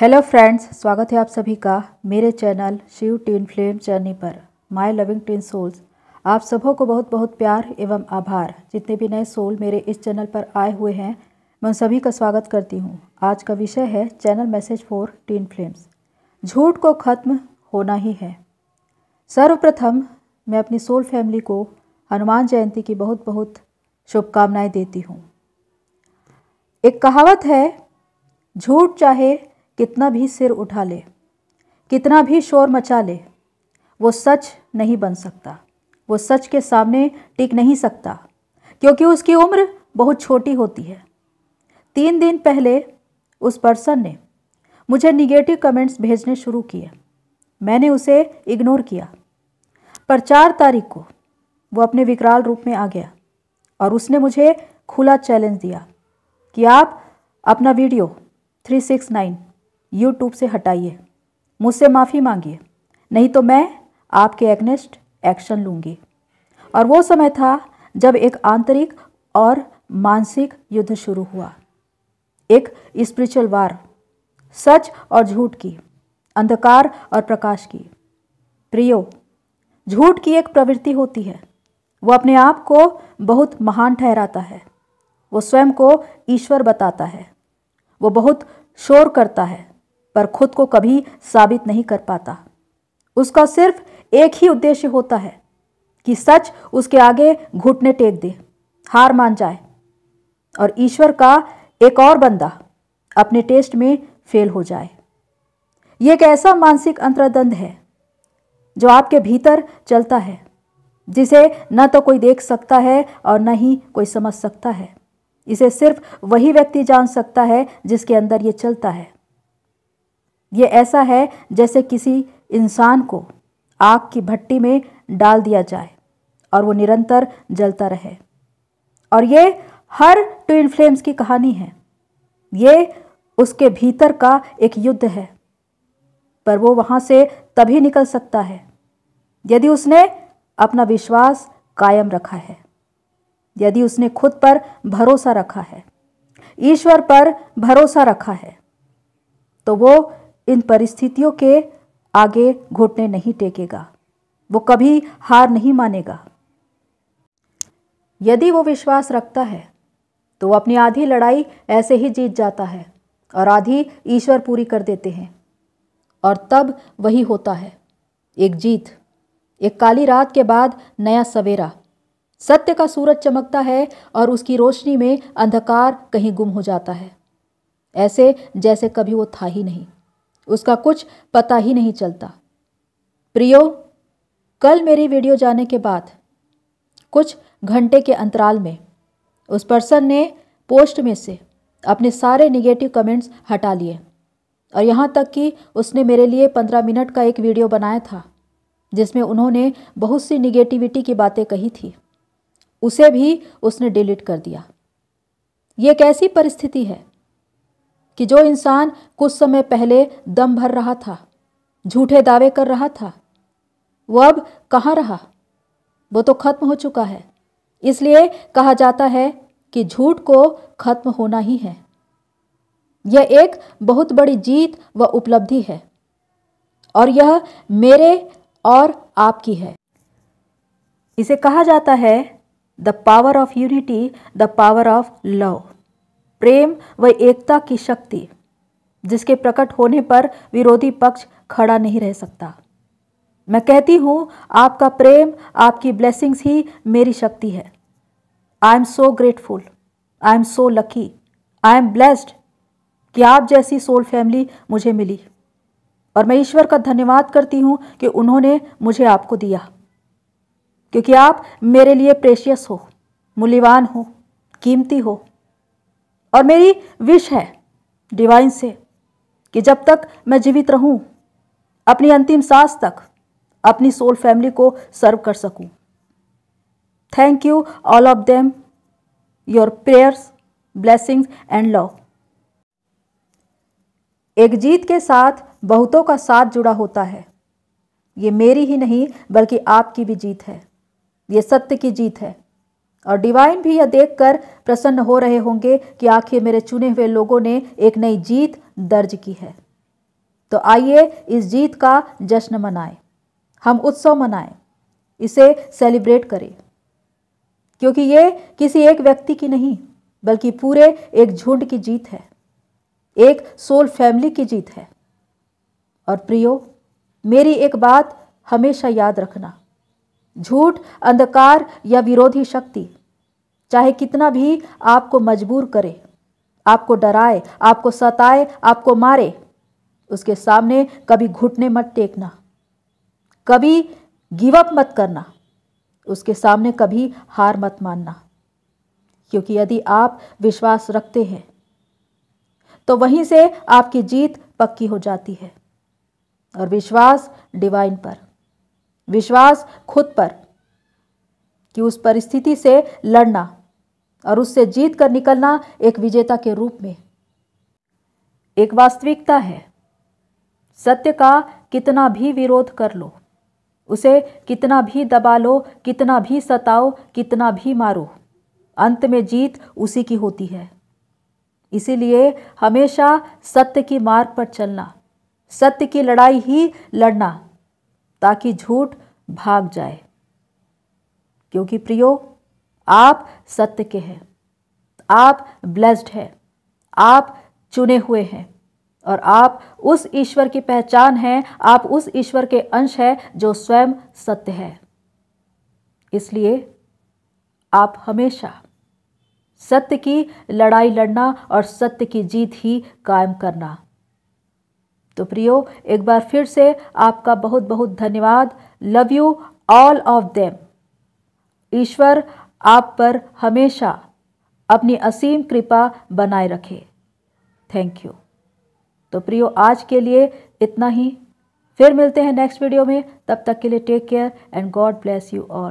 hello friends स्वागत है आप सभी का मेरे channel Shiv twin flame channel पर माय लविंग टीन सोल्स आप सबों को बहुत बहुत प्यार एवं आभार जितने भी नए सोल मेरे इस चैनल पर आए हुए हैं मैं उन सभी का स्वागत करती हूँ आज का विषय है channel message for twin flames झूठ को खत्म होना ही है सर्वप्रथम मैं अपनी सोल फैमिली को हनुमान जयंती की बहुत बहुत शुभकामनाएँ देती हूँ एक कहावत है झूठ चाहे कितना भी सिर उठा ले कितना भी शोर मचा ले वो सच नहीं बन सकता वो सच के सामने टिक नहीं सकता क्योंकि उसकी उम्र बहुत छोटी होती है तीन दिन पहले उस पर्सन ने मुझे निगेटिव कमेंट्स भेजने शुरू किए मैंने उसे इग्नोर किया पर चार तारीख को वो अपने विकराल रूप में आ गया और उसने मुझे खुला चैलेंज दिया कि आप अपना वीडियो 369 यूट्यूब से हटाइए मुझसे माफ़ी मांगिए नहीं तो मैं आपके एग्नेस्ट एक्शन लूँगी और वो समय था जब एक आंतरिक और मानसिक युद्ध शुरू हुआ एक स्पिरिचुअल वार सच और झूठ की अंधकार और प्रकाश की प्रियो झूठ की एक प्रवृत्ति होती है वो अपने आप को बहुत महान ठहराता है वो स्वयं को ईश्वर बताता है वो बहुत शोर करता है पर खुद को कभी साबित नहीं कर पाता उसका सिर्फ एक ही उद्देश्य होता है कि सच उसके आगे घुटने टेक दे हार मान जाए और ईश्वर का एक और बंदा अपने टेस्ट में फेल हो जाए ये एक ऐसा मानसिक अंतर्द्वंद है जो आपके भीतर चलता है जिसे न तो कोई देख सकता है और न ही कोई समझ सकता है इसे सिर्फ वही व्यक्ति जान सकता है जिसके अंदर ये चलता है ये ऐसा है जैसे किसी इंसान को आग की भट्टी में डाल दिया जाए और वो निरंतर जलता रहे और ये हर ट्विन फ्लेम्स की कहानी है ये उसके भीतर का एक युद्ध है पर वो वहाँ से तभी निकल सकता है यदि उसने अपना विश्वास कायम रखा है यदि उसने खुद पर भरोसा रखा है ईश्वर पर भरोसा रखा है तो वो इन परिस्थितियों के आगे घुटने नहीं टेकेगा वो कभी हार नहीं मानेगा यदि वो विश्वास रखता है तो वो अपनी आधी लड़ाई ऐसे ही जीत जाता है और आधी ईश्वर पूरी कर देते हैं और तब वही होता है एक जीत एक काली रात के बाद नया सवेरा सत्य का सूरज चमकता है और उसकी रोशनी में अंधकार कहीं गुम हो जाता है ऐसे जैसे कभी वो था ही नहीं उसका कुछ पता ही नहीं चलता प्रियो कल मेरी वीडियो जाने के बाद कुछ घंटे के अंतराल में उस पर्सन ने पोस्ट में से अपने सारे निगेटिव कमेंट्स हटा लिए और यहाँ तक कि उसने मेरे लिए पंद्रह मिनट का एक वीडियो बनाया था जिसमें उन्होंने बहुत सी निगेटिविटी की बातें कही थी उसे भी उसने डिलीट कर दिया ये कैसी परिस्थिति है कि जो इंसान कुछ समय पहले दम भर रहा था झूठे दावे कर रहा था वो अब कहाँ रहा वो तो खत्म हो चुका है इसलिए कहा जाता है कि झूठ को खत्म होना ही है यह एक बहुत बड़ी जीत व उपलब्धि है और यह मेरे और आपकी है इसे कहा जाता है the power of unity the power of love प्रेम व एकता की शक्ति जिसके प्रकट होने पर विरोधी पक्ष खड़ा नहीं रह सकता मैं कहती हूँ आपका प्रेम आपकी ब्लेसिंग्स ही मेरी शक्ति है I am so grateful I am so lucky I am blessed कि आप जैसी सोल फैमिली मुझे मिली और मैं ईश्वर का धन्यवाद करती हूँ कि उन्होंने मुझे आपको दिया क्योंकि आप मेरे लिए प्रेशियस हो मूल्यवान हो कीमती हो और मेरी विश है डिवाइन से कि जब तक मैं जीवित रहूं अपनी अंतिम सांस तक अपनी सोल फैमिली को सर्व कर सकूं thank you all of them your prayers blessings and love एक जीत के साथ बहुतों का साथ जुड़ा होता है ये मेरी ही नहीं बल्कि आपकी भी जीत है ये सत्य की जीत है और डिवाइन भी यह देखकर प्रसन्न हो रहे होंगे कि आखिर मेरे चुने हुए लोगों ने एक नई जीत दर्ज की है तो आइए इस जीत का जश्न मनाएं हम उत्सव मनाएं इसे सेलिब्रेट करें क्योंकि ये किसी एक व्यक्ति की नहीं बल्कि पूरे एक झुंड की जीत है एक सोल फैमिली की जीत है और प्रियो मेरी एक बात हमेशा याद रखना झूठ अंधकार या विरोधी शक्ति चाहे कितना भी आपको मजबूर करे आपको डराए आपको सताए आपको मारे उसके सामने कभी घुटने मत टेकना कभी गिव अप मत करना उसके सामने कभी हार मत मानना क्योंकि यदि आप विश्वास रखते हैं तो वहीं से आपकी जीत पक्की हो जाती है और विश्वास डिवाइन पर विश्वास खुद पर कि उस परिस्थिति से लड़ना और उससे जीत कर निकलना एक विजेता के रूप में एक वास्तविकता है सत्य का कितना भी विरोध कर लो उसे कितना भी दबा लो कितना भी सताओ कितना भी मारो अंत में जीत उसी की होती है इसीलिए हमेशा सत्य की मार्ग पर चलना सत्य की लड़ाई ही लड़ना ताकि झूठ भाग जाए क्योंकि प्रियो आप सत्य के हैं आप ब्लेस्ड हैं आप चुने हुए हैं और आप उस ईश्वर की पहचान हैं आप उस ईश्वर के अंश हैं जो स्वयं सत्य है इसलिए आप हमेशा सत्य की लड़ाई लड़ना और सत्य की जीत ही कायम करना तो प्रियो एक बार फिर से आपका बहुत बहुत धन्यवाद love you all of them ईश्वर आप पर हमेशा अपनी असीम कृपा बनाए रखे थैंक यू तो प्रियो आज के लिए इतना ही फिर मिलते हैं नेक्स्ट वीडियो में तब तक के लिए take care and God bless you all